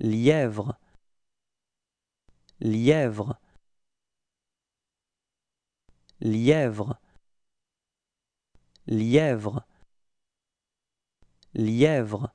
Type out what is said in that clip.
lièvre lièvre lièvre lièvre lièvre